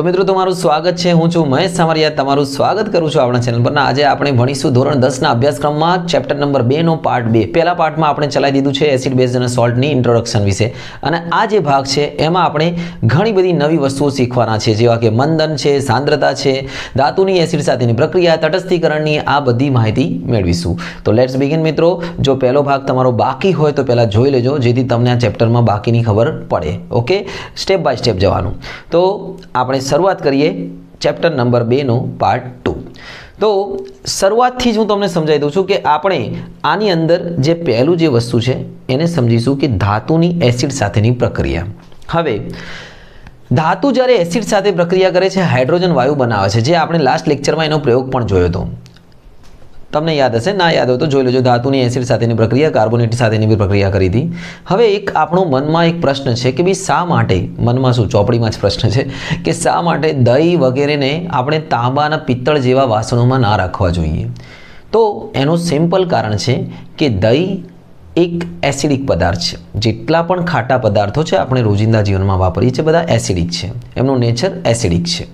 તો મિત્રો તમારું સ્વાગત છે હું છું મહેશ સામરિયા તમારું સ્વાગત કરું છું આપણા ચેનલ પરના આજે આપણે ભણીશું ધોરણ દસના અભ્યાસક્રમમાં ચેપ્ટર નંબર બેનો પાર્ટ બે પહેલા પાર્ટમાં આપણે ચલાવી દીધું છે એસિડ બેઝ અને સોલ્ટની ઇન્ટ્રોડક્શન વિશે અને આ જે ભાગ છે એમાં આપણે ઘણી બધી નવી વસ્તુઓ શીખવાના છે જેવા કે મંદન છે સાંદ્રતા છે ધાતુની એસિડ સાથેની પ્રક્રિયા તટસ્થીકરણની આ બધી માહિતી મેળવીશું તો લેટ્સ બિગિન મિત્રો જો પહેલો ભાગ તમારો બાકી હોય તો પહેલાં જોઈ લેજો જેથી તમને આ ચેપ્ટરમાં બાકીની ખબર પડે ઓકે સ્ટેપ બાય સ્ટેપ જવાનું તો આપણે શરૂઆત કરીએ ચેપ્ટર નંબર બેનો પાર્ટ ટુ તો શરૂઆતથી જ હું તમને સમજાવી દઉં છું કે આપણે આની અંદર જે પહેલું જે વસ્તુ છે એને સમજીશું કે ધાતુની એસિડ સાથેની પ્રક્રિયા હવે ધાતુ જ્યારે એસિડ સાથે પ્રક્રિયા કરે છે હાઇડ્રોજન વાયુ બનાવે છે જે આપણે લાસ્ટ લેક્ચરમાં એનો પ્રયોગ પણ જોયો હતો તમને યાદ હશે ના યાદ હોય તો જોઈ લેજો ધાતુની એસિડ સાથેની પ્રક્રિયા કાર્બોનેટ સાથેની બી પ્રક્રિયા કરી હતી હવે એક આપણું મનમાં એક પ્રશ્ન છે કે ભાઈ શા માટે મનમાં શું ચોપડીમાં જ પ્રશ્ન છે કે શા માટે દહીં વગેરેને આપણે તાંબાના પિત્તળ જેવા વાસણોમાં ના રાખવા જોઈએ તો એનું સિમ્પલ કારણ છે કે દહીં એક એસિડિક પદાર્થ છે જેટલા પણ ખાટા પદાર્થો છે આપણે રોજિંદા જીવનમાં વાપરીએ છીએ બધા એસિડિક છે એમનું નેચર એસિડિક છે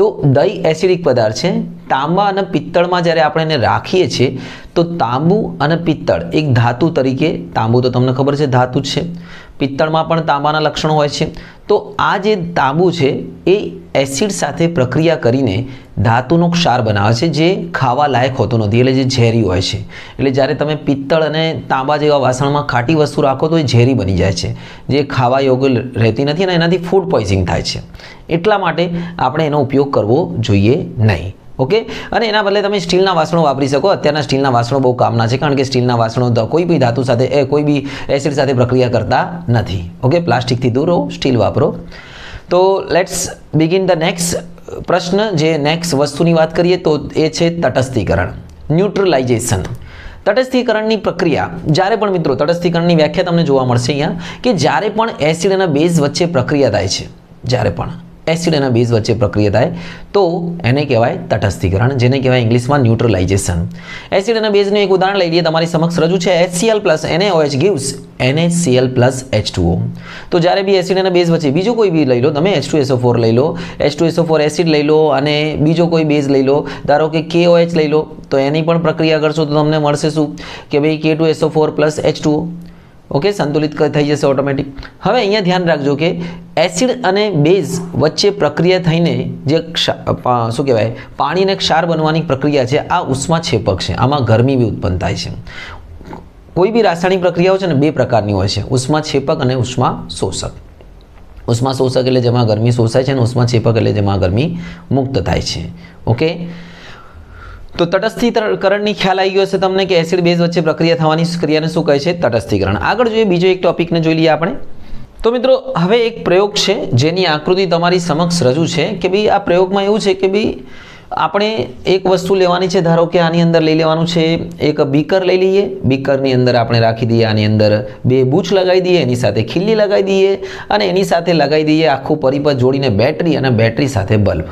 તો દહીં એસિડિક પદાર્થ છે તાંબા અને પિત્તળમાં જ્યારે આપણે એને રાખીએ છીએ તો તાંબુ અને પિત્તળ એક ધાતુ તરીકે તાંબુ તો તમને ખબર છે ધાતુ જ છે પિત્તળમાં પણ તાંબાના લક્ષણો હોય છે તો આ જે તાંબુ છે એ એસિડ સાથે પ્રક્રિયા કરીને ધાતુનો ક્ષાર બનાવે છે જે ખાવા લાયક હોતો નથી એટલે જે ઝેરી હોય છે એટલે જ્યારે તમે પિત્તળ અને તાંબા જેવા વાસણમાં ખાટી વસ્તુ રાખો તો એ ઝેરી બની જાય છે જે ખાવા યોગ્ય રહેતી નથી અને એનાથી ફૂડ પોઈઝિંગ થાય છે એટલા માટે આપણે એનો ઉપયોગ કરવો જોઈએ નહીં ઓકે અને એના બદલે તમે સ્ટીલના વાસણો વાપરી શકો અત્યારના સ્ટીલના વાસણો બહુ કામના છે કારણ કે સ્ટીલના વાસણો કોઈ બી ધાતુ સાથે કોઈ બી એસિડ સાથે પ્રક્રિયા કરતા નથી ઓકે પ્લાસ્ટિકથી દૂર રહો સ્ટીલ વાપરો તો લેટ્સ બિગિન ધ નેક્સ્ટ પ્રશ્ન જે નેક્સ્ટ વસ્તુની વાત કરીએ તો એ છે તટસ્થીકરણ ન્યુટ્રલાઇઝેશન તટસ્થીકરણની પ્રક્રિયા જ્યારે પણ મિત્રો તટસ્થીકરણની વ્યાખ્યા તમને જોવા મળશે અહીંયા કે જ્યારે પણ એસિડ અને બેઝ વચ્ચે પ્રક્રિયા થાય છે જ્યારે પણ એસિડ અને બેઝ વચ્ચે પ્રક્રિયા થાય તો એને કહેવાય તટસ્થીકરણ જેને કહેવાય ઇંગ્લિશમાં ન્યુટ્રલાઇઝેશન એસિડ અને બેઝનું એક ઉદાહરણ લઈ લઈએ તમારી સમક્ષ રજૂ છે HCl plus NaOH gives Cl plus H2O તો જ્યારે બી એસિડ અને બેઝ વચ્ચે બીજો કોઈ બી લઈ લો તમે ટુ ફોર લઈ લો ટુ ફોર એસિડ લઈ લો અને બીજો કોઈ બેઝ લઈ લો ધારો કે KOH લઈ લો તો એની પણ પ્રક્રિયા કરશો તો તમને મળશે શું કે ભાઈ four plus H two okay સંતુલિત થઈ જશે ઓટોમેટિક હવે અહીંયા ધ્યાન રાખજો કે એસિડ અને બેઝ વચ્ચે પ્રક્રિયા થઈને જે શું કહેવાય પાણીને ક્ષાર બનવાની પ્રક્રિયા છે આ ઉષ્મા છેપક છે આમાં ગરમી બી ઉત્પન્ન થાય છે કોઈ બી રાસાયણિક પ્રક્રિયાઓ છે ને બે પ્રકારની હોય છે ઉષ્મા છેપક અને ઉષ્મા શોષક ઉષ્મા શોષક એટલે જેમાં ગરમી શોષાય છે અને ઉષ્મા છેપક એટલે જેમાં ગરમી મુક્ત થાય છે ઓકે તો તટસ્થીકરણની ખ્યાલ આવી ગયો છે તમને કે એસિડ બેઝ વચ્ચે પ્રક્રિયા થવાની ક્રિયાને શું કહે છે તટસ્થીકરણ આગળ જોઈએ બીજો એક ટોપિકને જોઈ લઈએ આપણે તો મિત્રો હવે એક પ્રયોગ છે જેની આકૃતિ તમારી સમક્ષ રજૂ છે કે ભાઈ આ પ્રયોગમાં એવું છે કે ભાઈ આપણે એક વસ્તુ લેવાની છે ધારો કે આની અંદર લઈ લેવાનું છે એક બીકર લઈ લઈએ બીકરની અંદર આપણે રાખી દઈએ આની અંદર બે બૂચ લગાવી દઈએ એની સાથે ખીલ્લી લગાવી દઈએ અને એની સાથે લગાવી દઈએ આખું પરિપથ જોડીને બેટરી અને બેટરી સાથે બલ્બ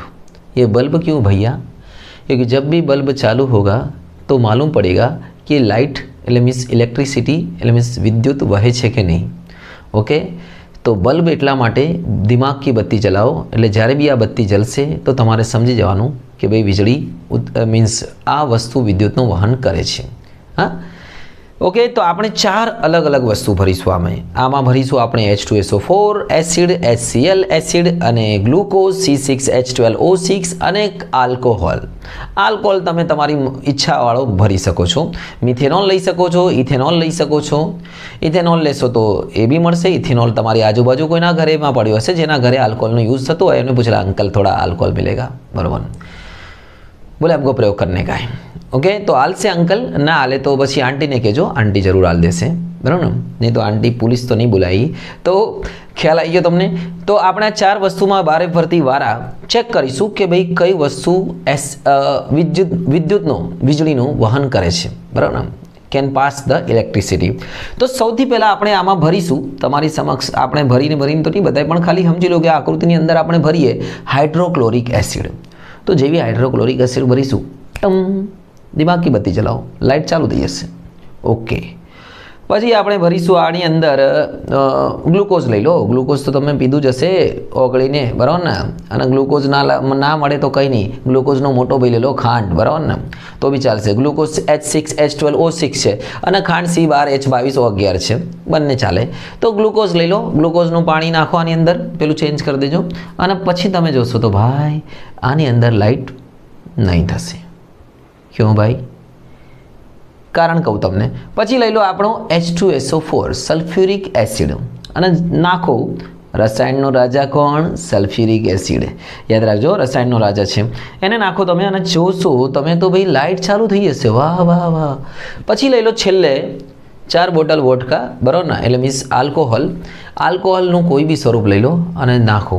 એ બલ્બ ક્યું ભૈયા क्योंकि जब भी बल्ब चालू होगा તો માલુમ પડેગા કે લાઇટ એટલે મીન્સ ઇલેક્ટ્રિસિટી એટલે મીન્સ વિદ્યુત વહે છે કે નહીં ઓકે તો બલ્બ એટલા માટે દિમાગ કી બત્તી ચલાવો એટલે જ્યારે બી આ બત્તી જલશે તો તમારે સમજી જવાનું કે ભાઈ વીજળી મીન્સ આ વસ્તુ વિદ્યુતનું વહન કરે છે હા ઓકે તો આપણે ચાર અલગ અલગ વસ્તુ ભરીશું આમાં આમાં ભરીશું આપણે H two SO four acid HCl acid અને glucose C six H twelve O six અને આલ્કોહોલ આલ્કોહોલ તમે તમારી ઈચ્છાવાળો ભરી શકો છો મિથેનોલ લઈ શકો છો ઇથેનોલ લઈ શકો છો ઇથેનોલ લેશો તો એ બી મળશે ઇથેનોલ તમારી આજુબાજુ કોઈના ઘરેમાં પડ્યો હશે જેના ઘરે આલ્કોહોલનો યુઝ થતો હોય એમને પૂછેલા અંકલ થોડા આલ્કોહોલ મિલેગા બરાબર बोले आपको प्रयोग करने का है ओके तो आल से अंकल ना आले तो बस ये आंटी ने कहो आंटी जरूर आल देसे બરાબર ને નહીં તો આંટી પોલીસ તો નહીં બોલાવી તો ખ્યાલ આવી ગયો તમને તો આપણે ચાર વસ્તુમાં બારે ફરતી વારા ચેક કરીશું કે ભાઈ કઈ વસ્તુ એસ વિદ્યુત વિદ્યુતનો વીજળીનું વહન કરે છે બરાબર ને કેન પાસ ધ ઇલેક્ટ્રિસિટી તો સૌથી પહેલાં આપણે આમાં ભરીશું તમારી સમક્ષ આપણે ભરીને ભરીને તો નહીં બધાય પણ ખાલી સમજી લો કે આકૃતિની અંદર આપણે ભરીએ હાઇડ્રોક્લોરિક એસિડ તો જેવી હાઇડ્રોક્લોરિક એસિડ ભરીશું ટમ દિમાગી બત્તી ચલાવો લાઇટ ચાલુ થઈ જશે ઓકે પછી આપણે ભરીશું આની અંદર ગ્લુકોઝ લઈ લો ગ્લુકોઝ તો તમે પીધું જ હશે ઓગળીને બરાબર ને અને ગ્લુકોઝ ના ના મળે તો કંઈ નહીં ગ્લુકોઝનો મોટો ભાઈ લઈ લો ખાંડ બરાબર ને તો બી ચાલશે glucose H six H twelve O six છે અને ખાંડ સી બાર એચ બાવીસ ઓ અગિયાર છે બંને ચાલે તો ગ્લુકોઝ લઈ લો ગ્લુકોઝનું પાણી નાખવાની અંદર પેલું ચેન્જ કરી દેજો અને પછી તમે જોશો તો ભાઈ આની અંદર લાઇટ નહીં થશે ક્યું ભાઈ કારણ કહું તમને પછી લઈ લો આપણો H two SO four sulphuric acid અને નાખો રસાયણનો રાજા કોણ સલ્ફ્યુરિક એસિડ યાદ રાખજો રસાયણનો રાજા છે એને નાખો તમે અને જોશો તમે તો ભાઈ લાઇટ ચાલુ થઈ જશે વાહ વાહ વાહ પછી લઈ લો છેલ્લે ચાર બોટલ વોટકા બરાબર ના એટલે મીન્સ આલ્કોહોલ આલ્કોહોલનું કોઈ બી સ્વરૂપ લઈ લો અને નાખો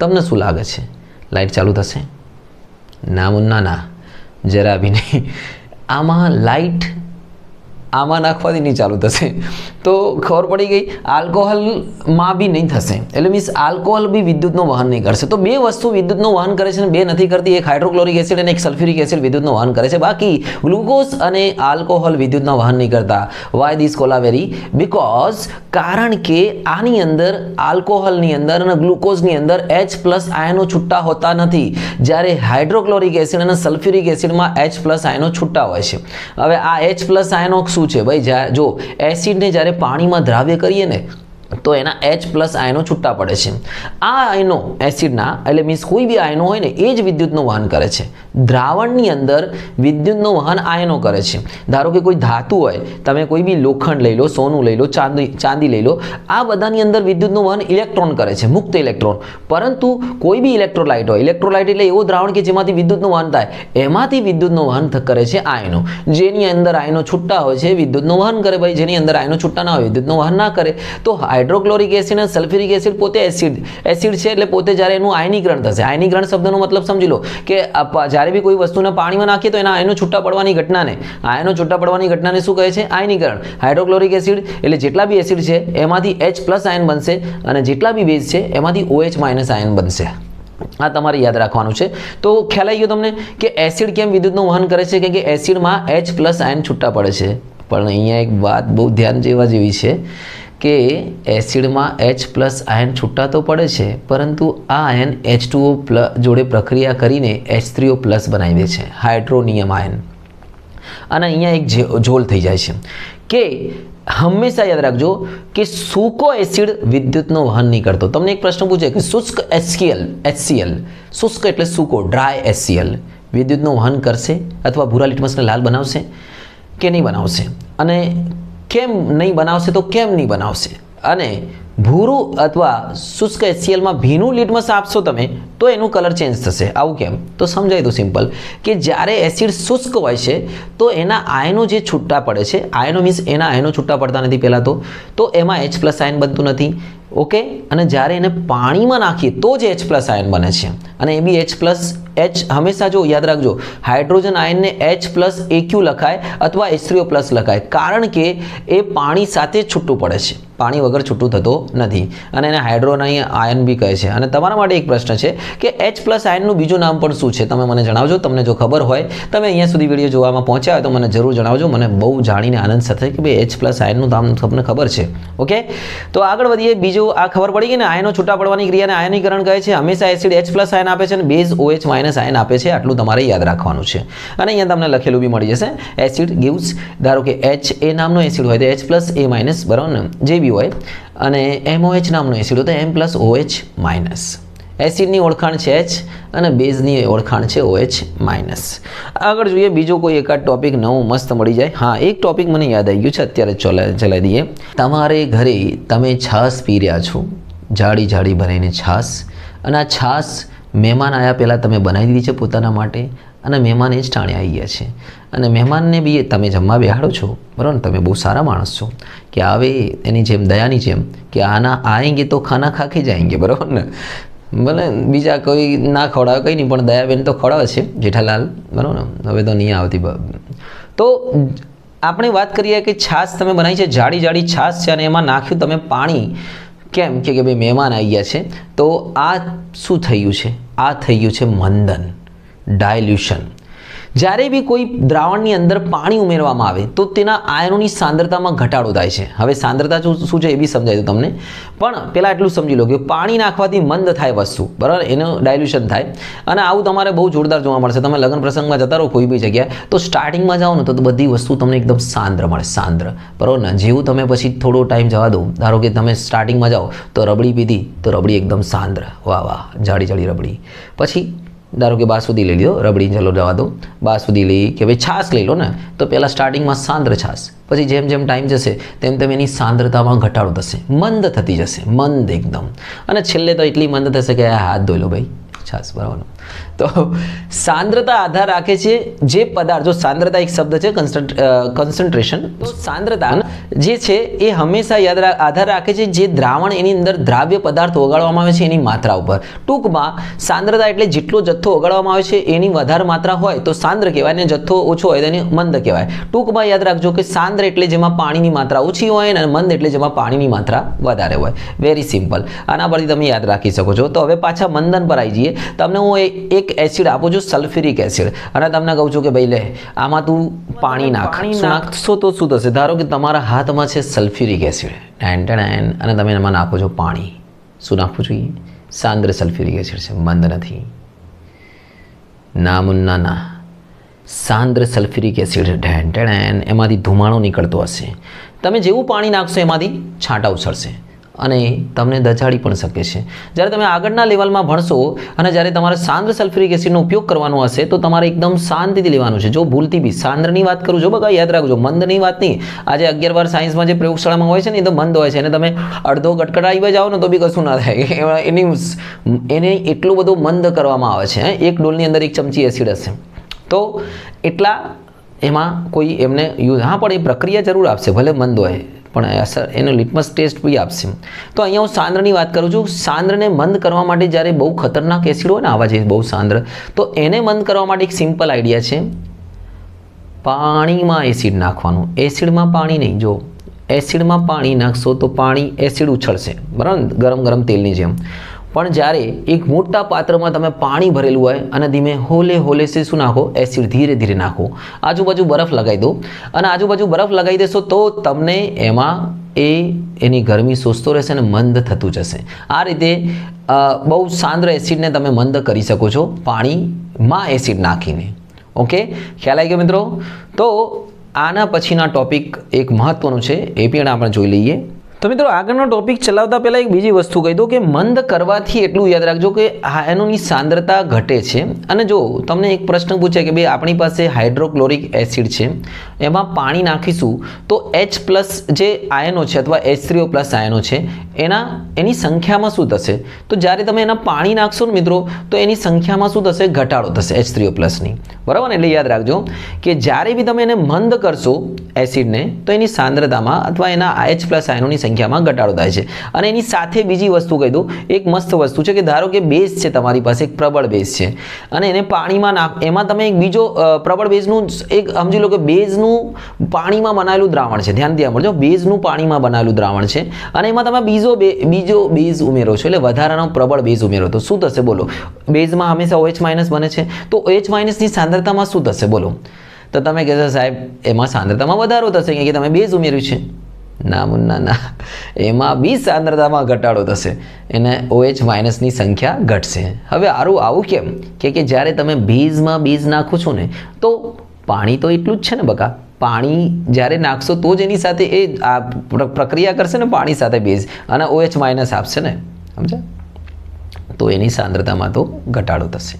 તમને શું લાગે છે લાઇટ ચાલુ થશે ના મુન્ના ના જરા બી નહીં આમાં લાઇટ આમાં નાખવાથી નહીં ચાલુ થશે તો ખબર પડી ગઈ આલ્કોહોલમાં બી નહીં થશે એટલે મીન્સ આલ્કોહોલ બી વિદ્યુતનું વહન નહીં કરશે તો બે વસ્તુ વિદ્યુતનું વહન કરે છે અને બે નથી કરતી એક હાઇડ્રોક્લોરિક એસિડ અને એક સલ્ફ્યુરિક એસિડ વિદ્યુતનું વહન કરે છે બાકી ગ્લુકોઝ અને આલ્કોહોલ વિદ્યુતના વહન નહીં કરતા વાય ધીસ કોલાવેરી બિકોઝ કારણ કે આની અંદર આલ્કોહોલની અંદર અને ગ્લુકોઝની અંદર એચ પ્લસ આયનો છૂટા હોતા નથી જ્યારે હાઇડ્રોક્લોરિક એસિડ અને સલ્ફ્યુરિક એસિડમાં એચ પ્લસ આયનો છૂટા હોય છે હવે આ એચ પ્લસ આયનો શું છે ભાઈ જ્યારે જો એસિડને જ્યારે પાણીમાં દ્રાવ્ય કરીએ ને તો એના એચ પ્લસ આયનો છૂટા પડે છે આ આયનો એસિડના એટલે મીન્સ કોઈ બી આયનો હોય ને એ જ વિદ્યુતનું વહન કરે છે દ્રાવણની અંદર વિદ્યુતનું વહન આયનો કરે છે ધારો કે કોઈ ધાતુ હોય તમે કોઈ બી લોખંડ લઈ લો સોનું લઈ લો ચાંદી ચાંદી લઈ લો આ બધાની અંદર વિદ્યુતનું વહન ઇલેક્ટ્રોન કરે છે મુક્ત ઇલેક્ટ્રોન પરંતુ કોઈ બી ઇલેક્ટ્રોલાઇટ હોય ઇલેક્ટ્રોલાઇટ એટલે એવું દ્રાવણ કે જેમાંથી વિદ્યુતનું વહન થાય એમાંથી વિદ્યુતનું વહન કરે છે આયનો જેની અંદર આયનો છૂટા હોય છે વિદ્યુતનું વહન કરે ભાઈ જેની અંદર આયનો છૂટા ના હોય વિદ્યુતનું વહન ના કરે તો હાઇડ્રોક્લોરિક એસિડ અને સલ્ફ્યુરિક એસિડ પોતે એસિડ એસિડ છે એટલે પોતે જ્યારે એનું આયનીકરણ થશે આયનીકરણ શબ્દનો મતલબ સમજી લો કે જ્યારે જ્યારે બી કોઈ વસ્તુને પાણીમાં નાખીએ તો એના આયનો છૂટા પડવાની ઘટનાને આયનો છૂટા પડવાની ઘટનાને શું કહે છે આયનીકરણ હાઇડ્રોક્લોરિક એસિડ એટલે જેટલા બી એસિડ છે એમાંથી એચ પ્લસ આયન બનશે અને જેટલા બી બેઝ છે એમાંથી ઓએચ OH માઇનસ આયન બનશે આ તમારે યાદ રાખવાનું છે તો ખ્યાલ આવી ગયો તમને કે એસિડ કેમ વિદ્યુતનું વહન કરે છે કેમ કે એસિડમાં એચ પ્લસ આયન છૂટા પડે છે પણ અહીંયા એક વાત બહુ ધ્યાન જેવા જેવી છે કે એસિડમાં એચ પ્લસ આયન છૂટા તો પડે છે પરંતુ આ આયન એચ ટુઓ જોડે પ્રક્રિયા કરીને એચ થ્રીઓ પ્લસ બનાવી દે છે હાઇડ્રોનિયમ આયન અને અહીંયા એક ઝોલ થઈ જાય છે કે હંમેશા યાદ રાખજો કે સૂકો એસિડ વિદ્યુતનો વહન નહીં કરતો તમને એક પ્રશ્ન પૂછે કે શુષ્ક એચસીએલ એચસીએલ શુષ્ક એટલે સૂકો ડ્રાય એસસીએલ વિદ્યુતનું વહન કરશે અથવા ભૂરા લિટમસને લાલ બનાવશે કે નહીં બનાવશે અને કેમ નહીં બનાવશે તો કેમ નહીં બનાવશે અને ભૂરું અથવા શુષ્ક એચસીએલમાં ભીનું લીટમસ આપશો તમે તો એનું કલર ચેન્જ થશે આવું કેમ તો સમજાય દઉં સિમ્પલ કે જ્યારે એસિડ શુષ્ક હોય છે તો એના આયનો જે છૂટા પડે છે આયનો મીન્સ એના આયનો છૂટા પડતા નથી પહેલાં તો તો એમાં એચ પ્લસ આયન બનતું નથી ઓકે અને જ્યારે એને પાણીમાં નાખીએ તો જ એચ પ્લસ આયન બને છે અને એ બી એચ પ્લસ એચ હંમેશા જો યાદ રાખજો હાઇડ્રોજન આયનને એચ પ્લસ એક્યુ લખાય અથવા એસરીઓ પ્લસ લખાય કારણ કે એ પાણી સાથે છૂટું પડે છે પાણી વગર છૂટું થતું નથી અને એને હાઇડ્રોનાઇન આયન બી કહે છે અને તમારા માટે એક પ્રશ્ન છે કે એચ પ્લસ આયનનું બીજું નામ પણ શું છે તમે મને જણાવજો તમને જો ખબર હોય તમે અહીંયા સુધી વિડીયો જોવામાં પહોંચ્યા હોય તો મને જરૂર જણાવજો મને બહુ જાણીને આનંદ સાથે કે ભાઈ એચ પ્લસ આયનનું નામ તમને ખબર છે ઓકે તો આગળ વધીએ બીજું આ ખબર પડી ગઈ ને આયનો છૂટા પડવાની ક્રિયાને આયનીકરણ કહે છે હંમેશા એસિડ એચ પ્લસ આયન આપે છે અને બેઝ એચ માઇનસ આયન આપે છે આટલું તમારે યાદ રાખવાનું છે અને અહીંયા તમને લખેલું બી મળી જશે એસિડ ગિવ્સ ધારો કે એચ એ નામનો એસિડ હોય તો એચ પ્લસ એ માઇનસ બરાબર ને જે બી હોય અને એમઓએચ નામનો એસિડ હોય તો એમ પ્લસ ઓએચ માઇનસ એસિડની ઓળખાણ છે એચ અને બેઝની ઓળખાણ છે ઓએચ માઇનસ આગળ જોઈએ બીજો કોઈ એકાદ ટોપિક નવું મસ્ત મળી જાય હા એક ટોપિક મને યાદ આવી ગયું છે અત્યારે ચલાવી દઈએ તમારે ઘરે તમે છાશ પી રહ્યા છો જાડી જાડી ભરાઈને છાશ અને આ છાશ મહેમાન આવ્યા પહેલાં તમે બનાવી દીધી છે પોતાના માટે અને મહેમાન એ જ ટાણે આવી ગયા છે અને મહેમાનને બી તમે જમવા બેહાડો છો બરાબર ને તમે બહુ સારા માણસ છો કે આવે એની જેમ દયાની જેમ કે આના આએંગે તો ખાના ખાકે જાયંગે બરાબર ને ભલે બીજા કોઈ ના ખવડાવે કંઈ નહીં પણ દયાબેન તો ખવડાવે છે જેઠાલાલ બરાબર ને હવે તો નહીં આવતી તો આપણે વાત કરીએ કે છાશ તમે બનાવી છે જાડી જાડી છાશ છે અને એમાં નાખ્યું તમે પાણી કેમ કે ભાઈ મહેમાન આવી ગયા છે તો આ શું થઈ ગયું છે આ થઈ ગયું છે મંદન ડાયલ્યુશન જ્યારે બી કોઈ દ્રાવણની અંદર પાણી ઉમેરવામાં આવે તો તેના આયનોની સાંદ્રતામાં ઘટાડો થાય છે હવે સાંદ્રતા શું છે એ બી સમજાયું તમને પણ પહેલાં એટલું સમજી લો કે પાણી નાખવાથી મંદ થાય વસ્તુ બરાબર એનું ડાયલ્યુશન થાય અને આવું તમારે બહુ જોરદાર જોવા મળશે તમે લગ્ન પ્રસંગમાં જતા રહો કોઈ બી જગ્યાએ તો સ્ટાર્ટિંગમાં જાઓ ને તો બધી વસ્તુ તમને એકદમ સાંદ્ર મળે સાંદ્ર બરાબર ને જેવું તમે પછી થોડો ટાઈમ જવા દો ધારો કે તમે સ્ટાર્ટિંગમાં જાઓ તો રબડી પીધી તો રબડી એકદમ સાંદ્ર વાહ વાહ જાડી જાડી રબડી પછી ધારો કે બાસુદી લઈ લીધો રબડી ચલો જવા દો બાસુદી લઈ કે ભાઈ છાશ લઈ લો ને તો પહેલાં સ્ટાર્ટિંગમાં સાંદ્ર છાશ પછી જેમ જેમ ટાઈમ જશે તેમ તેમ એની સાંદ્રતામાં ઘટાડો થશે મંદ થતી જશે મંદ એકદમ અને છેલ્લે તો એટલી મંદ થશે કે હાથ ધોઈ લો ભાઈ છાસ બરાબર તો સાંદ્રતા આધાર રાખે છે જે પદાર્થ જો સાંદ્રતા એક શબ્દ છે કન્સન્ટ્રેશન તો સાંદ્રતા જે છે એ હંમેશા યાદ આધાર રાખે છે જે દ્રાવણ એની અંદર દ્રાવ્ય પદાર્થ ઓગાળવામાં આવે છે એની માત્રા ઉપર ટૂંકમાં સાંદ્રતા એટલે જેટલો જથ્થો ઓગાળવામાં આવે છે એની વધારે માત્રા હોય તો સાંદ્ર કહેવાય અને જથ્થો ઓછો હોય તેને મંદ કહેવાય ટૂંકમાં યાદ રાખજો કે સાંદ્ર એટલે જેમાં પાણીની માત્રા ઓછી હોય અને મંદ એટલે જેમાં પાણીની માત્રા વધારે હોય વેરી સિમ્પલ આના પરથી તમે યાદ રાખી શકો છો તો હવે પાછા મંદન પર આવી જઈએ તમને હું એક એસિડ આપું છું સલ્ફ્યુરિક એસિડ અને તમને કહું છું કે ભાઈ લે આમાં તું પાણી નાખ નાખશો તો શું થશે ધારો કે તમારા હાથમાં છે સલ્ફ્યુરિક એસિડ એન્ડ અને તમે એમાં નાખો છો પાણી શું નાખવું જોઈએ સાંદ્ર સલ્ફ્યુરિક એસિડ છે મંદ નથી નામુન્ના ના સાંદ્ર સલ્ફ્યુરિક એસિડ ઢેન એમાંથી ધુમાડો નીકળતો હશે તમે જેવું પાણી નાખશો એમાંથી છાંટા ઉછળશે અને તમને દજાડી પણ શકે છે જ્યારે તમે આગળના લેવલમાં ભણશો અને જ્યારે તમારે સાંદ્ર સલ્ફ્યુરિક એસિડનો ઉપયોગ કરવાનો હશે તો તમારે એકદમ શાંતિથી લેવાનું છે જો ભૂલથી બી સાંદ્રની વાત કરું જો બગા યાદ રાખજો મંદની વાત નહીં આજે અગિયાર વાર સાયન્સમાં જે પ્રયોગશાળામાં હોય છે ને એ તો મંદ હોય છે અને તમે અડધો ગટકટાઈ જાઓ ને તો બી કશું ના થાય એની એને એટલું બધું મંદ કરવામાં આવે છે એક ડોલની અંદર એક ચમચી એસિડ હશે તો એટલા એમાં કોઈ એમને યુઝ હા પણ એ પ્રક્રિયા જરૂર આપશે ભલે મંદ હોય પણ એનો લિટમસ ટેસ્ટ બી આપશે તો અહીંયા હું સાંદ્રની વાત કરું છું સાંદ્રને મંદ કરવા માટે જ્યારે બહુ ખતરનાક એસિડ હોય ને આવા જે બહુ સાંદ્ર તો એને મંદ કરવા માટે એક સિમ્પલ આઈડિયા છે પાણીમાં એસિડ નાખવાનું એસિડમાં પાણી નહીં જો એસિડમાં પાણી નાખશો તો પાણી એસિડ ઉછળશે બરાબર ગરમ ગરમ તેલની જેમ પણ જ્યારે એક મોટા પાત્રમાં તમે પાણી ભરેલું હોય અને ધીમે હોલે હોલે સે શું નાખો એસિડ ધીરે ધીરે નાખો આજુબાજુ બરફ લગાવી દો અને આજુબાજુ બરફ લગાવી દેશો તો તમને એમાં એ એની ગરમી સોસતો રહેશે અને મંદ થતું જશે આ રીતે બહુ સાંદ્ર એસિડને તમે મંદ કરી શકો છો પાણીમાં એસિડ નાખીને ઓકે ખ્યાલ આવી ગયો મિત્રો તો આના પછીના ટોપિક એક મહત્ત્વનું છે એ પણ આપણે જોઈ લઈએ તો મિત્રો આગળનો ટોપિક ચલાવતા પહેલાં એક બીજી વસ્તુ કહી દઉં કે મંદ કરવાથી એટલું યાદ રાખજો કે આયનોની સાંદ્રતા ઘટે છે અને જો તમને એક પ્રશ્ન પૂછે કે ભાઈ આપણી પાસે હાઇડ્રોક્લોરિક એસિડ છે એમાં પાણી નાખીશું તો એચ પ્લસ જે આયનો છે અથવા એચ થ્રીઓ પ્લસ આયનો છે એના એની સંખ્યામાં શું થશે તો જ્યારે તમે એના પાણી નાખશો ને મિત્રો તો એની સંખ્યામાં શું થશે ઘટાડો થશે એચ થ્રીઓ પ્લસની બરાબર ને એટલે યાદ રાખજો કે જ્યારે બી તમે એને મંદ કરશો એસિડને તો એની સાંદ્રતામાં અથવા એના એચ પ્લસ આયનોની સંખ્યામાં ઘટાડો થાય છે અને એની સાથે બીજી વસ્તુ કહી દઉં એક મસ્ત વસ્તુ છે કે ધારો કે બેઝ છે તમારી પાસે એક પ્રબળ બેઝ છે અને એને પાણીમાં નાખ એમાં તમે એક બીજો પ્રબળ બેઝનું એક સમજી લો કે બેઝનું પાણીમાં બનાવેલું દ્રાવણ છે ધ્યાનથી સાંભળજો બેઝનું પાણીમાં બનાવેલું દ્રાવણ છે અને એમાં તમે બીજો બીજો બેઝ ઉમેરો છો એટલે વધારાનો પ્રબળ બેઝ ઉમેરો તો શું થશે બોલો બેઝમાં હંમેશા ઓએચ માઇનસ બને છે તો ઓએચ માઇનસની સાંદ્રતામાં શું થશે બોલો તો તમે કહેશો સાહેબ એમાં સાંદ્રતામાં વધારો થશે કે તમે બેઝ ઉમેર્યું છે ના મુન્ના ના એમાં બી સાંદ્રતામાં ઘટાડો થશે એને ઓએચ માઇનસની સંખ્યા ઘટશે હવે આરું આવું કેમ કે કે જ્યારે તમે બીજમાં બીજ નાખો છો ને તો પાણી તો એટલું જ છે ને બકા પાણી જ્યારે નાખશો તો જ એની સાથે એ આ પ્રક્રિયા કરશે ને પાણી સાથે બેઝ અને ઓએચ માઇનસ આપશે ને સમજા તો એની સાંદ્રતામાં તો ઘટાડો થશે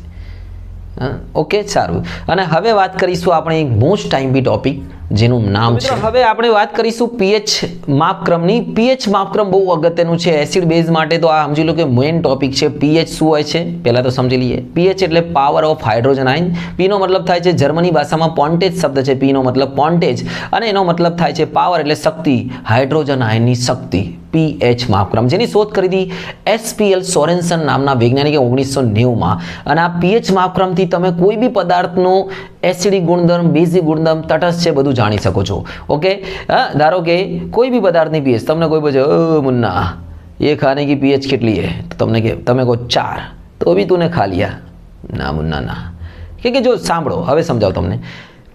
ઓકે સારું અને હવે વાત કરીશું આપણે એક મોસ્ટ ટાઈમ બી ટોપિક જેનું નામ છે હવે આપણે વાત કરીશું પીએચ માપક્રમની પીએચ માપક્રમ બહુ અગત્યનું છે એસિડ બેઝ માટે તો આ સમજી લો કે મેઇન ટોપિક છે પીએચ શું હોય છે પહેલાં તો સમજી લઈએ પીએચ એટલે પાવર ઓફ હાઇડ્રોજન આયન પીનો મતલબ થાય છે જર્મની ભાષામાં પોન્ટેજ શબ્દ છે પીનો મતલબ પોન્ટેજ અને એનો મતલબ થાય છે પાવર એટલે શક્તિ હાઇડ્રોજન આયનની શક્તિ પીએચ માપક્રમ જેની શોધ કરી હતી એસપીએલ સોરેન્સન નામના વૈજ્ઞાનિકે ઓગણીસો નેવુંમાં અને આ પીએચ માપક્રમથી તમે કોઈ બી પદાર્થનું એસિડિક ગુણધર્મ બેઝિક ગુણધર્મ તટસ્થ છે બધું જાણી શકો છો ઓકે હા ધારો કે કોઈ બી પદાર્થની પીએચ તમને કોઈ પૂછે મુન્ના એ ખાને કી પીએચ કેટલી હે તમને કે તમે કહો ચાર તો બી તું ખા લિયા ના મુન્ના ના કે જો સાંભળો હવે સમજાવ તમને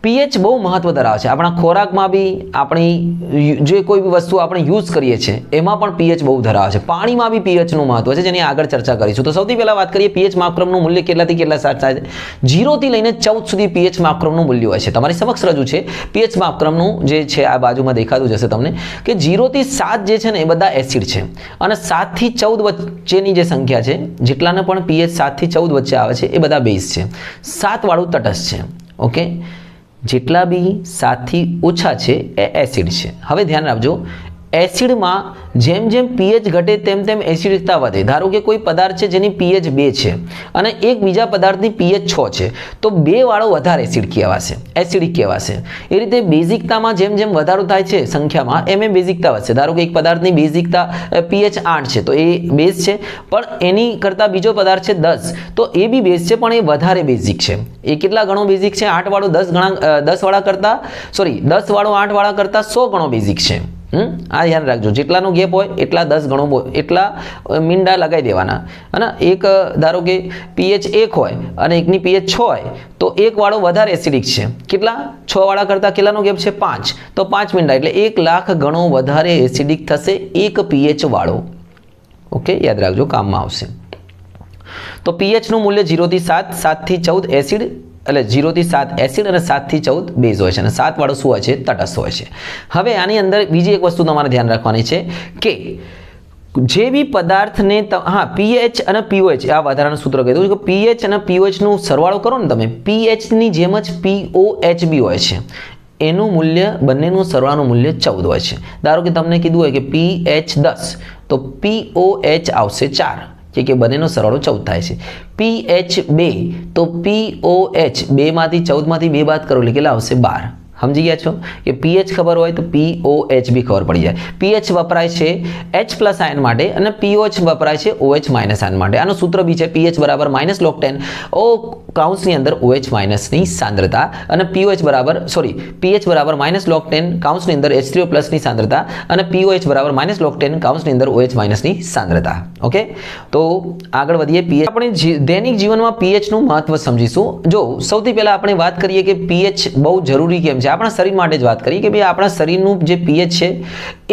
પીએચ બહુ મહત્ત્વ ધરાવે છે આપણા ખોરાકમાં બી આપણી જે કોઈ બી વસ્તુ આપણે યુઝ કરીએ છીએ એમાં પણ પીએચ બહુ ધરાવે છે પાણીમાં બી પીએચનું મહત્ત્વ છે જેની આગળ ચર્ચા કરીશું તો સૌથી પહેલાં વાત કરીએ પીએચ માક્રમનું મૂલ્ય કેટલાથી કેટલા સાત થાય છે જીરોથી લઈને ચૌદ સુધી પીએચ માપક્રમનું મૂલ્ય હોય છે તમારી સમક્ષ રજૂ છે પીએચ માક્રમનું જે છે આ બાજુમાં દેખાતું જશે તમને કે જીરોથી સાત જે છે ને એ બધા એસિડ છે અને સાતથી ચૌદ વચ્ચેની જે સંખ્યા છે જેટલાને પણ પીએચ સાતથી ચૌદ વચ્ચે આવે છે એ બધા બેઝ છે સાતવાળું તટસ્થ છે ઓકે જેટલા બી સાથી ઓછા છે એ એસિડ છે હવે ધ્યાન રાખજો એસિડમાં જેમ જેમ પીએચ ઘટે તેમ તેમ એસિડિકતા વધે ધારો કે કોઈ પદાર્થ છે જેની પીએચ બે છે અને એક બીજા પદાર્થની પીએચ છ છે તો બે વાળો વધારે એસિડ કહેવાશે એસિડિક કહેવાશે એ રીતે બેઝિકતામાં જેમ જેમ વધારો થાય છે સંખ્યામાં એમ એમ બેઝિકતા વધશે ધારો કે એક પદાર્થની બેઝિકતા પીએચ આઠ છે તો એ બેઝ છે પણ એની કરતાં બીજો પદાર્થ છે દસ તો એ બી બેઝ છે પણ એ વધારે બેઝિક છે એ કેટલા ગણો બેઝિક છે આઠવાળો દસ ગણા દસવાળા કરતાં સોરી દસવાળો આઠવાળા કરતાં સો ગણો બેઝિક છે આ ધ્યાન રાખજો જેટલાનું ગેપ હોય એટલા દસ ગણો એટલા મીંડા લગાવી દેવાના અને એક ધારો કે પીએચ એક હોય અને એકની પીએચ છ હોય તો એકવાળો વધારે એસિડિક છે કેટલા છ વાળા કરતાં કેટલાનો ગેપ છે પાંચ તો પાંચ મીંડા એટલે એક લાખ ગણો વધારે એસિડિક થશે એક પીએચ વાળો ઓકે યાદ રાખજો કામમાં આવશે તો પીએચનું મૂલ્ય ઝીરોથી સાત સાતથી ચૌદ એસિડ એટલે જીરોથી સાત એસિડ અને સાતથી ચૌદ બેઝ હોય છે અને સાતવાળો શું હોય છે તટસ્થ હોય છે હવે આની અંદર બીજી એક વસ્તુ તમારે ધ્યાન રાખવાની છે કે જે બી પદાર્થને હા પીએચ અને પીઓએચ આ વધારાનું સૂત્ર કીધું કે પીએચ અને પીઓએચનું સરવાળો કરો ને તમે પીએચની જેમ જ પીઓએચ બી હોય છે એનું મૂલ્ય બંનેનું સરવાળાનું મૂલ્ય ચૌદ હોય છે ધારો કે તમને કીધું હોય કે પીએચ દસ તો પીઓએચ આવશે ચાર જે કે બંનેનો સરવાળો ચૌદ થાય છે પી એચ બે તો પી ઓ એચ બેમાંથી ચૌદમાંથી બે બાદ કરો એટલે કેટલા આવશે બાર સમજી ગયા છો કે પીએચ ખબર હોય તો પીઓ એચ બી ખબર પડી જાય પીએચ વપરાય છે એચ પ્લસ આયન માટે અને પીઓએચ વપરાય છે ઓએચ માઇનસ આયન માટે આનું સૂત્ર બી છે પીએચ બરાબર માઇનસ લોક ટેન ઓ કાઉન્સની અંદર ઓએચ માઇનસની સાંદ્રતા અને પીઓએચ બરાબર સોરી પીએચ બરાબર માઇનસ લોક ટેન કાઉન્સની અંદર એચ થ્રીઓ પ્લસની સાંદ્રતા અને પીઓએચ બરાબર માઇનસ લોક ટેન કાઉન્સની અંદર ઓએચ માઇનસની સાંદ્રતા ઓકે તો આગળ વધીએ પીએચ આપણે દૈનિક જીવનમાં પીએચનું મહત્વ સમજીશું જો સૌથી પહેલાં આપણે વાત કરીએ કે પીએચ બહુ જરૂરી કેમ છે આપણા શરીર માટે જ વાત કરીએ કે ભાઈ આપણા શરીરનું જે પીએચ છે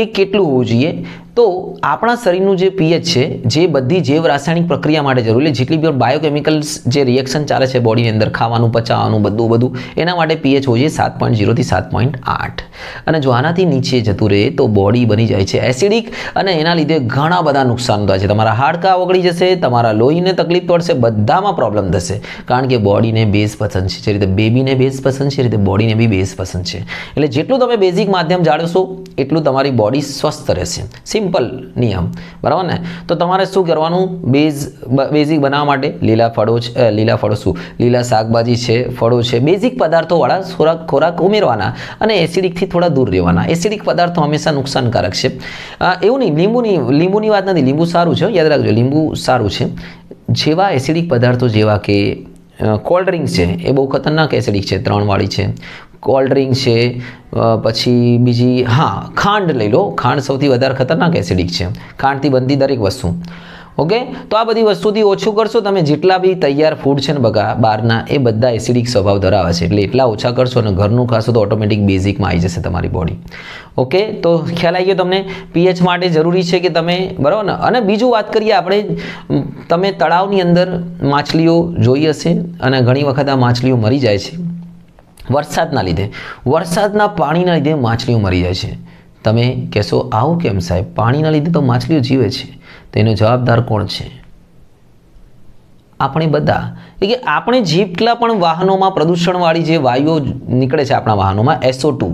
એ કેટલું હોવું જોઈએ તો આપણા શરીરનું જે પીએચ છે જે બધી જૈવ રાસાયણિક પ્રક્રિયા માટે જરૂરી છે જેટલી બી બાયોકેમિકલ્સ જે રિએક્શન ચાલે છે બોડીની અંદર ખાવાનું પચાવવાનું બધું બધું એના માટે પીએચ હોય છે સાત પોઈન્ટ ઝીરોથી સાત પોઈન્ટ આઠ અને જો આનાથી નીચે જતું રહે તો બોડી બની જાય છે એસિડિક અને એના લીધે ઘણા બધા નુકસાન થાય છે તમારા હાડકા ઓગળી જશે તમારા લોહીને તકલીફ પડશે બધામાં પ્રોબ્લેમ થશે કારણ કે બોડીને બેઝ પસંદ છે જે રીતે બેબીને બેઝ પસંદ છે એ રીતે બોડીને બી બેઝ પસંદ છે એટલે જેટલું તમે બેઝિક માધ્યમ જાળવશો એટલું તમારી બોડી સ્વસ્થ રહેશે સિમ્પલ સિમ્પલ નિયમ બરાબર ને તો તમારે શું કરવાનું બેઝ બેઝિક બનાવવા માટે લીલા ફળો છે લીલા ફળો શું લીલા શાકભાજી છે ફળો છે બેઝિક પદાર્થોવાળા ખોરાક ખોરાક ઉમેરવાના અને એસિડિકથી થોડા દૂર રહેવાના એસિડિક પદાર્થો હંમેશા નુકસાનકારક છે એવું નહીં લીંબુની લીંબુની વાત નથી લીંબુ સારું છે યાદ રાખજો લીંબુ સારું છે જેવા એસિડિક પદાર્થો જેવા કે કોલ્ડ ડ્રિંક્સ છે એ બહુ ખતરનાક એસિડિક છે ત્રણવાળી છે કોલ્ડ ડ્રિંક છે પછી બીજી હા ખાંડ લઈ લો ખાંડ સૌથી વધારે ખતરનાક એસિડિક છે ખાંડથી બનતી દરેક વસ્તુ ઓકે તો આ બધી વસ્તુથી ઓછું કરશો તમે જેટલા બી તૈયાર ફૂડ છે ને બગા બહારના એ બધા એસિડિક સ્વભાવ ધરાવે છે એટલે એટલા ઓછા કરશો અને ઘરનું ખાશો તો ઓટોમેટિક બેઝિકમાં આવી જશે તમારી બોડી ઓકે તો ખ્યાલ આવી ગયો તમને પીએચ માટે જરૂરી છે કે તમે બરાબર ને અને બીજું વાત કરીએ આપણે તમે તળાવની અંદર માછલીઓ જોઈ હશે અને ઘણી વખત આ માછલીઓ મરી જાય છે વરસાદના લીધે વરસાદના પાણીના લીધે માછલીઓ મરી જાય છે તમે કહેશો આવું કેમ સાહેબ પાણીના લીધે તો માછલીઓ જીવે છે તો એનો જવાબદાર કોણ છે આપણે બધા કે આપણે જેટલા પણ વાહનોમાં પ્રદૂષણવાળી જે વાયુઓ નીકળે છે આપણા વાહનોમાં એસઓ ટુ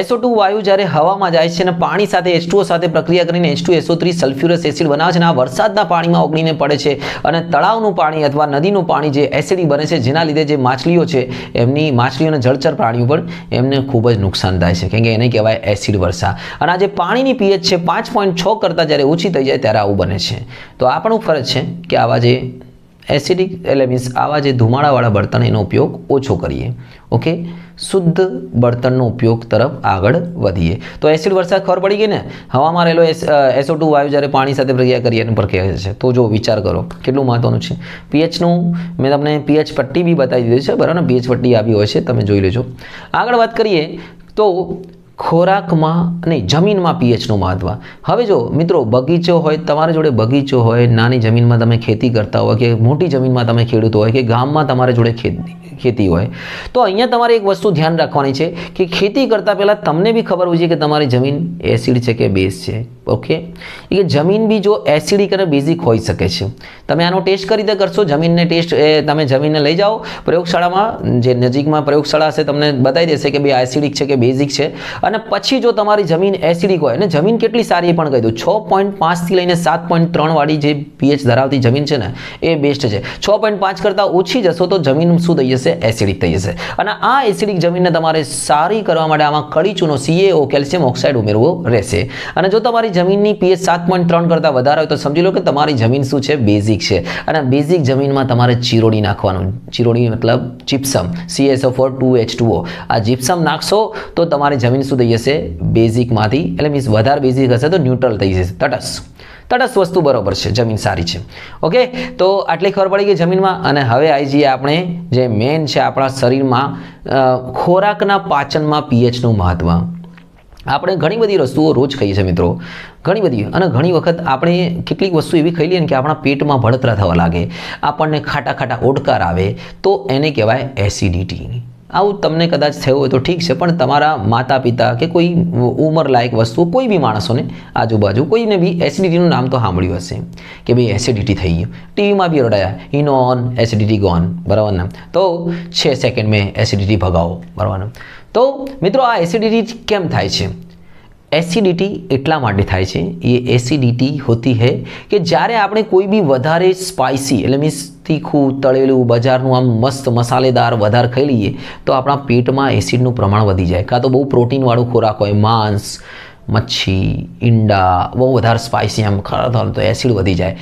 એસઓ ટુ વાયુ જ્યારે હવામાં જાય છે અને પાણી સાથે એચટુઓ સાથે પ્રક્રિયા કરીને H two SO three sulphurous acid બનાવે છે અને આ વરસાદના પાણીમાં ઓગળીને પડે છે અને તળાવનું પાણી અથવા નદીનું પાણી જે એસિડિક બને છે જેના લીધે જે માછલીઓ છે એમની માછલીઓના જળચર પ્રાણીઓ પર એમને ખૂબ જ નુકસાન થાય છે કેમ કે એને કહેવાય એસિડ વર્ષા અને આ જે પાણીની પીએચ છે પાંચ પોઈન્ટ છ કરતાં જ્યારે ઓછી થઈ જાય ત્યારે આવું બને છે તો આ પણ ફરજ છે કે આવા જે એસિડિક એટલે મીન્સ આવા જે ધુમાડાવાળા બર્તન એનો ઉપયોગ ઓછો કરીએ ઓકે શુદ્ધ બળતણનો ઉપયોગ તરફ આગળ વધીએ તો એસિડ વરસાદ ખબર પડી ગઈ ને હવામાં રહેલો એસો ટુ વાયુ જ્યારે પાણી સાથે પ્રક્રિયા કરીએ અને પ્રક્રિયા છે તો જો વિચાર કરો કેટલું મહત્ત્વનું છે પીએચનું મેં તમને પીએચ પટ્ટી બી બતાવી દીધી છે બરાબર પીએચ પટ્ટી આવી હોય છે તમે જોઈ લેજો આગળ વાત કરીએ તો ખોરાકમાં અને જમીનમાં પીએચનું મહત્ત્વ હવે જો મિત્રો બગીચો હોય તમારા જોડે બગીચો હોય નાની જમીનમાં તમે ખેતી કરતા હોય કે મોટી જમીનમાં તમે ખેડૂત હોય કે ગામમાં તમારા જોડે ખેતી હોય તો અહીંયા તમારે એક વસ્તુ ધ્યાન રાખવાની છે કે ખેતી કરતાં પહેલાં તમને બી ખબર હોય છે કે તમારી જમીન એસિડ છે કે બેઝ છે ઓકે કે જમીન બી જો એસિડિક અને બેઝિક હોઈ શકે છે તમે આનો ટેસ્ટ કરી રીતે કરશો જમીનને ટેસ્ટ એ તમે જમીનને લઈ જાઓ પ્રયોગશાળામાં જે નજીકમાં પ્રયોગશાળા હશે તમને બતાવી દેશે કે બે એસિડિક છે કે બેઝિક છે અને પછી જો તમારી જમીન એસિડિક હોય અને જમીન કેટલી સારી પણ કહી દઉં છ પોઈન્ટ પાંચથી લઈને સાત પોઈન્ટ ત્રણવાળી જે પીએચ ધરાવતી જમીન છે ને એ બેસ્ટ છે છ પોઈન્ટ પાંચ કરતાં ઓછી જશો તો જમીન શું થઈ જશે એસિડિક થઈ જશે અને આ એસિડિક જમીનને તમારે સારી કરવા માટે આમાં કળીચૂનો સીએઓ કેલ્શિયમ ઓક્સાઇડ ઉમેરવો રહેશે અને જો તમારી જમીનની પીએચ સાત પોઈન્ટ ત્રણ કરતાં વધારે હોય તો સમજી લો કે તમારી જમીન શું છે બેઝિક છે અને બેઝિક જમીનમાં તમારે ચીરોડી નાખવાનું ચીરોડી મતલબ gypsum CaSO four two H two O આ જીપ્સમ નાખશો તો તમારી જમીન શું થઈ જશે બેઝિકમાંથી એટલે મીન્સ વધારે બેઝિક હશે તો ન્યુટ્રલ થઈ જશે તટસ્થ તટસ્થ વસ્તુ બરોબર છે જમીન સારી છે ઓકે તો આટલી ખબર પડી ગઈ જમીનમાં અને હવે આવી જઈએ આપણે જે મેન છે આપણા શરીરમાં ખોરાકના પાચનમાં પીએચનું મહત્ત્વ આપણે ઘણી બધી વસ્તુઓ રોજ ખાઈએ છીએ મિત્રો ઘણી બધી અને ઘણી વખત આપણે કેટલીક વસ્તુ એવી ખાઈ લઈએ ને કે આપણા પેટમાં ભળતરા થવા લાગે આપણને ખાટા ખાટા ઓડકાર આવે તો એને કહેવાય એસિડિટી આવું તમને કદાચ થયું હોય તો ઠીક છે પણ તમારા માતા પિતા કે કોઈ ઉંમરલાયક વસ્તુ કોઈ બી માણસોને આજુબાજુ કોઈને બી એસિડિટીનું નામ તો સાંભળ્યું હશે કે ભાઈ એસિડિટી થઈ ગયું ટીવીમાં બી રડાયા ઇનોન એસિડિટી ગોન બરાબર ને તો છે સેકન્ડ મેં એસિડિટી ભગાવો બરાબર ને તો મિત્રો આ એસિડિટી કેમ થાય છે એસિડિટી એટલા માટે થાય છે એ એસિડિટી હોતી હે કે જ્યારે આપણે કોઈ બી વધારે સ્પાઇસી એટલે મીન્સ તીખું તળેલું બજારનું આમ મસ્ત મસાલેદાર વધારે ખાઈ લઈએ તો આપણા પેટમાં એસિડનું પ્રમાણ વધી જાય કાં તો બહુ પ્રોટીનવાળું ખોરાક હોય માંસ મચ્છી ઈંડા બહુ વધારે સ્પાઇસી આમ ખરા તો એસિડ વધી જાય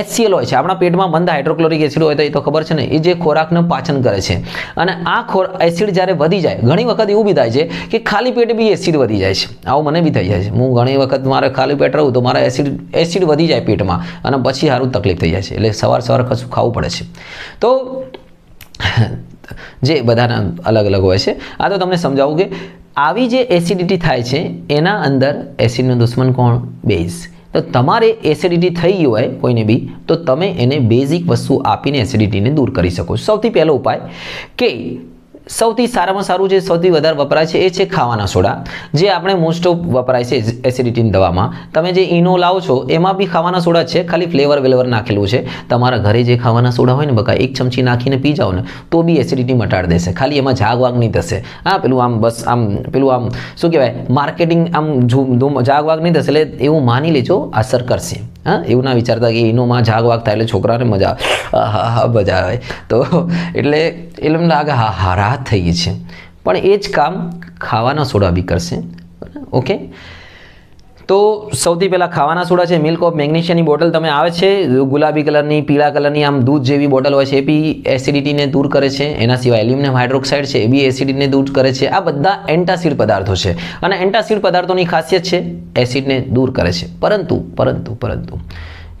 એચસીએલ હોય છે આપણા પેટમાં મંદ હાઇડ્રોક્લોરિક એસિડ હોય તો એ તો ખબર છે ને એ જે ખોરાકનું પાચન કરે છે અને આ ખોર એસિડ જ્યારે વધી જાય ઘણી વખત એવું બી થાય છે કે ખાલી પેટ બી એસિડ વધી જાય છે આવું મને બી થઈ જાય છે હું ઘણી વખત મારે ખાલી પેટ રહું તો મારા એસિડ એસિડ વધી જાય પેટમાં અને પછી સારું તકલીફ થઈ જાય છે એટલે સવાર સવાર કશું ખાવું પડે છે તો જે બધાના અલગ અલગ હોય છે આ તો તમને સમજાવું કે આવી જે એસિડિટી થાય છે એના અંદર એસિડનો દુશ્મન કોણ બેઝ તો તમારે એસિડિટી થઈ હોય કોઈને બી તો તમે એને બેઝિક વસ્તુ આપીને એસિડિટીને દૂર કરી શકો સૌથી પહેલો ઉપાય કે સૌથી સારામાં સારું જે સૌથી વધારે વપરાય છે એ છે ખાવાના સોડા જે આપણે મોસ્ટ ઓફ વપરાય છે એસિડિટીની દવામાં તમે જે ઈનો લાવો છો એમાં બી ખાવાના સોડા છે ખાલી ફ્લેવર વેલવર નાખેલું છે તમારા ઘરે જે ખાવાના સોડા હોય ને બકા એક ચમચી નાખીને પી જાઓ ને તો બી એસિડિટી મટાડી દેશે ખાલી એમાં જાગ વાગ નહીં થશે હા પેલું આમ બસ આમ પેલું આમ શું કહેવાય માર્કેટિંગ આમ જાગ વાગ નહીં થશે એટલે એવું માની લેજો અસર કરશે હા એવું ના વિચારતા કે એનો માં જાગ વાગતા એટલે છોકરાને મજા આવે હા હા મજા આવે તો એટલે એટલે મને લાગે હા હા રાહત થઈ ગઈ છે પણ એ જ કામ ખાવાના સોડા બી કરશે ઓકે તો સૌથી પહેલાં ખાવાના સોડા છે મિલ્ક ઓફ મેગ્નેશિયાની બોટલ તમે આવે છે ગુલાબી કલરની પીળા કલરની આમ દૂધ જેવી બોટલ હોય છે એ બી એસિડિટીને દૂર કરે છે એના સિવાય એલ્યુમિનિયમ હાઇડ્રોક્સાઇડ છે એ બી એસિડિટીને દૂર કરે છે આ બધા એન્ટાસિડ પદાર્થો છે અને એન્ટાસિડ પદાર્થોની ખાસિયત છે એસિડને દૂર કરે છે પરંતુ પરંતુ પરંતુ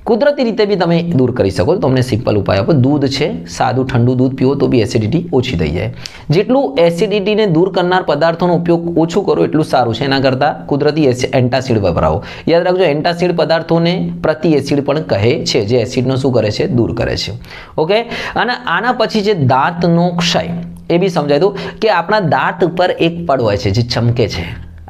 કુદરતી રીતે બી તમે દૂર કરી શકો તો તમને સિમ્પલ ઉપાય આપો દૂધ છે સાદું ઠંડુ દૂધ પીવો તો બી એસિડિટી ઓછી થઈ જાય જેટલું એસિડિટીને દૂર કરનાર પદાર્થોનો ઉપયોગ ઓછું કરો એટલું સારું છે એના કરતાં કુદરતી એન્ટાસિડ વપરાવો યાદ રાખજો એન્ટાસિડ પદાર્થોને પ્રતિ એસિડ પણ કહે છે જે એસિડનો શું કરે છે દૂર કરે છે ઓકે અને આના પછી જે દાંતનો ક્ષય એ બી સમજાય દઉં કે આપણા દાંત ઉપર એક પડ હોય છે જે ચમકે છે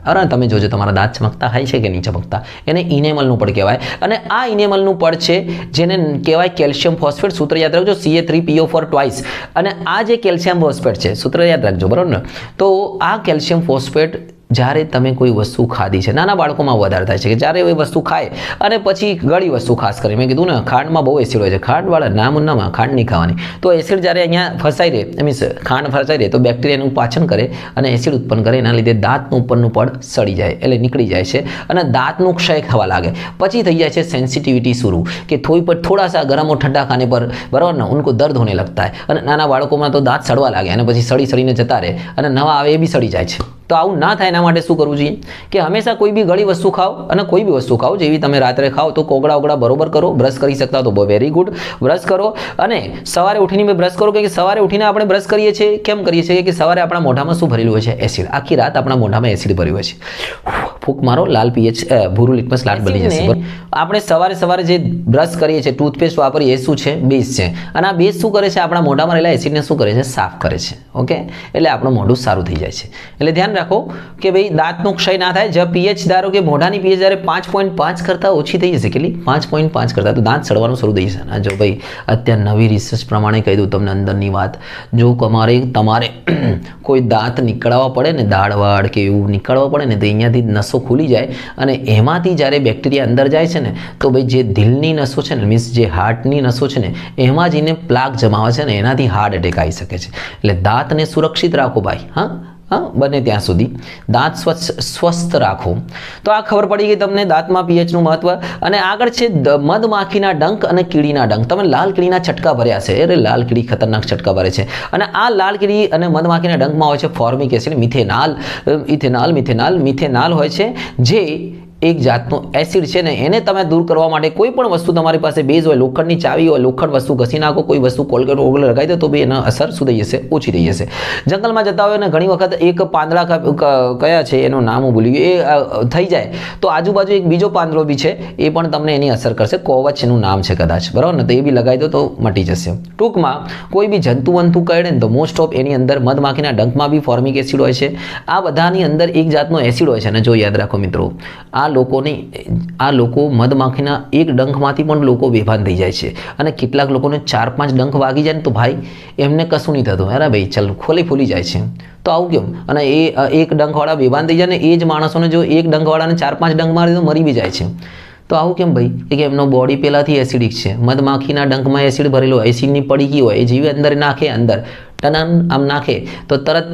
અરે તમે જોજો તમારા દાંત ચમકતા હાઈ છે કે નહીં ચમકતા એને ઇનેમલનું પડ કહેવાય અને આ ઇનેમલનું પડ છે જેને કહેવાય કેલ્શિયમ ફોસ્ફેટ સૂત્ર યાદ રાખજો Ca three PO four twice અને આ જે કેલ્શિયમ ફોસ્ફેટ છે સૂત્ર યાદ રાખજો બરાબર ને તો આ કેલ્શિયમ ફોસ્ફેટ જ્યારે તમે કોઈ વસ્તુ ખાધી છે નાના બાળકોમાં વધારે થાય છે કે જ્યારે એ વસ્તુ ખાય અને પછી ગળી વસ્તુ ખાસ કરી મેં કીધું ને ખાંડમાં બહુ એસિડ હોય છે ખાંડવાળા નામનામાં ખાંડ નહીં ખાવાની તો એસિડ જ્યારે અહીંયા ફસાઈ રહે મીન્સ ખાંડ ફસાઈ રહે તો બેક્ટેરિયાનું પાચન કરે અને એસિડ ઉત્પન્ન કરે એના લીધે દાંતનું ઉપરનું પડ સડી જાય એટલે નીકળી જાય છે અને દાંતનું ક્ષય થવા લાગે પછી થઈ જાય છે સેન્સિટિવિટી શરૂ કે થોડી પર થોડા સા ગરમ ઠંડા ખાને પર બરાબર ને ઉનકો દર્દ હોને લગતા હોય અને નાના બાળકોમાં તો દાંત સડવા લાગે અને પછી સડી સડીને જતા રહે અને નવા આવે એ બી સડી જાય છે તો આવું ના થાય એના માટે શું કરવું જોઈએ કે હંમેશા કોઈ બી ગળી વસ્તુ ખાઓ અને કોઈ બી વસ્તુ ખાઓ જેવી તમે રાત્રે ખાઓ તો કોગળા ઓગળા બરોબર કરો બ્રશ કરી શકતા તો વેરી ગુડ બ્રશ કરો અને સવારે ઉઠીને મેં બ્રશ કરો કે સવારે ઉઠીને આપણે બ્રશ કરીએ છીએ કેમ કરીએ છીએ કે સવારે આપણા મોઢામાં શું ભરેલું હોય છે એસિડ આખી રાત આપણા મોઢામાં એસિડ ભર્યું હોય છે ફૂંક મારો લાલ પીએચ ભૂરું લિટમસ લાલ બની જશે આપણે સવારે સવારે જે બ્રશ કરીએ છીએ ટૂથપેસ્ટ વાપરીએ શું છે બેઝ છે અને આ બેઝ શું કરે છે આપણા મોઢામાં રહેલા એસિડને શું કરે છે સાફ કરે છે ઓકે એટલે આપણું મોઢું સારું થઈ જાય છે એટલે ધ્યાન રાખો કે ભાઈ દાંતનો ક્ષય ના થાય જ્યાં પીએચ ધારો કે મોઢાની પીએચ જ્યારે પાંચ પોઈન્ટ પાંચ કરતાં ઓછી થઈ જશે કેટલી પાંચ પોઈન્ટ પાંચ કરતાં તો દાંત સડવાનું શરૂ થઈ જશે ને જો ભાઈ અત્યારે નવી રિસર્ચ પ્રમાણે કહી દઉં તમને અંદરની વાત જો તમારે તમારે કોઈ દાંત નીકળવા પડે ને દાળવાડ કે એવું નીકળવા પડે ને તો અહીંયાથી નસો નસો ખુલી જાય અને એમાંથી જ્યારે બેક્ટેરિયા અંદર જાય છે ને તો ભાઈ જે દિલની નસો છે ને મીન્સ જે હાર્ટની નસો છે ને એમાં જઈને પ્લાગ જમાવે છે ને એનાથી હાર્ટ એટેક આવી શકે છે એટલે દાંતને સુરક્ષિત રાખો ભાઈ હા હા બને ત્યાં સુધી દાંત સ્વચ્છ સ્વસ્થ રાખો તો આ ખબર પડી ગઈ તમને દાંતમાં પીએચનું મહત્વ અને આગળ છે મધમાખીના ડંક અને કીડીના ડંક તમે લાલ કીડીના છટકા ભર્યા છે એટલે લાલ કીડી ખતરનાક છટકા ભરે છે અને આ લાલ કીડી અને મધમાખીના ડંખમાં હોય છે ફોર્મિક એસિડ મિથેનાલ ઇથેનાલ મિથેનાલ મિથેનાલ હોય છે જે એક જાતનું એસિડ છે ને એને તમે દૂર કરવા માટે કોઈ પણ વસ્તુ તમારી પાસે બેઝ હોય લોખંડની ચાવી હોય લોખંડ વસ્તુ ઘસી નાખો કોઈ વસ્તુ કોલગેટ ઓગળ લગાવી દો તો બી એના અસર શું થઈ જશે ઓછી થઈ જશે જંગલમાં જતા હોય અને ઘણી વખત એક પાંદડા કયા છે એનું નામ હું ભૂલી ગયું એ થઈ જાય તો આજુબાજુ એક બીજો પાંદડો બી છે એ પણ તમને એની અસર કરશે કોવચ એનું નામ છે કદાચ બરાબર ને તો એ બી લગાવી દો તો મટી જશે ટૂંકમાં કોઈ બી જંતુ વંતુ કરડે ને તો મોસ્ટ ઓફ એની અંદર મધમાખીના ડંકમાં બી ફોર્મિક એસિડ હોય છે આ બધાની અંદર એક જાતનો એસિડ હોય છે ને જો યાદ રાખો મિત્રો આ લોકોને આ લોકો મધમાખીના એક ડંખમાંથી પણ લોકો બેભાન થઈ જાય છે અને કેટલાક લોકોને ચાર પાંચ ડંખ વાગી જાય ને તો ભાઈ એમને કશું નહીં થતું અરે ભાઈ ચાલ ખોલી ફૂલી જાય છે તો આવું કેમ અને એ એક ડંખવાળા બેભાન થઈ જાય ને એ જ માણસોને જો એક ડંખવાળાને ચાર પાંચ ડંખ મારે તો મરી બી જાય છે તો આવું કેમ ભાઈ કે એમનો બોડી પહેલાંથી એસિડિક છે મધમાખીના ડંખમાં એસિડ ભરેલો એસિડની પડી પડીકી હોય એ જીવી અંદર નાખે અંદર ટનન આમ નાખે તો તરત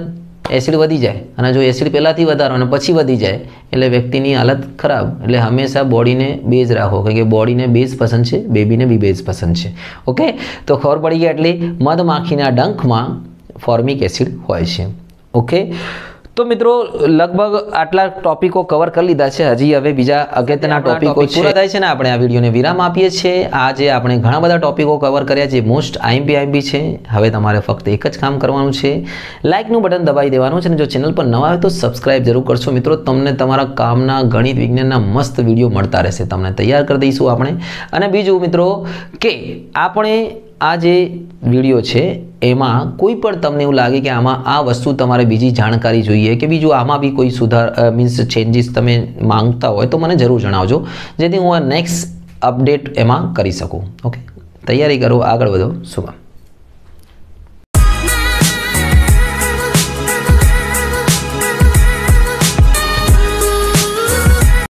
એસિડ વધી જાય અને જો એસિડ પહેલાંથી વધારો અને પછી વધી જાય એટલે વ્યક્તિની હાલત ખરાબ એટલે હંમેશા બોડીને બેઝ રાખો કારણ કે બોડીને બેઝ પસંદ છે બેબીને બી બેઝ પસંદ છે ઓકે તો ખબર પડી ગઈ એટલે મધમાખીના ડંખમાં ફોર્મિક એસિડ હોય છે ઓકે તો મિત્રો લગભગ આટલા ટોપિકો કવર કરી લીધા છે હજી હવે બીજા અગત્યના ટોપિકો પૂરા થાય છે ને આપણે આ વિડીયોને વિરામ આપીએ છીએ આજે આપણે ઘણા બધા ટોપિકો કવર કર્યા જે મોસ્ટ આઈએમપી આઈએમપી છે હવે તમારે ફક્ત એક જ કામ કરવાનું છે લાઇકનું બટન દબાવી દેવાનું છે અને જો ચેનલ પર નવા આવે તો સબસ્ક્રાઇબ જરૂર કરશો મિત્રો તમને તમારા કામના ગણિત વિજ્ઞાનના મસ્ત વિડીયો મળતા રહેશે તમને તૈયાર કરી દઈશું આપણે અને બીજું મિત્રો કે આપણે આ જે વિડીયો છે એમાં કોઈ પણ તમને એવું લાગે કે આમાં આ વસ્તુ તમારે બીજી જાણકારી જોઈએ કે બીજું આમાં બી કોઈ સુધાર મીન્સ ચેન્જીસ તમે માંગતા હોય તો મને જરૂર જણાવજો જેથી હું આ નેક્સ્ટ અપડેટ એમાં કરી શકું ઓકે તૈયારી કરો આગળ વધો શુભમ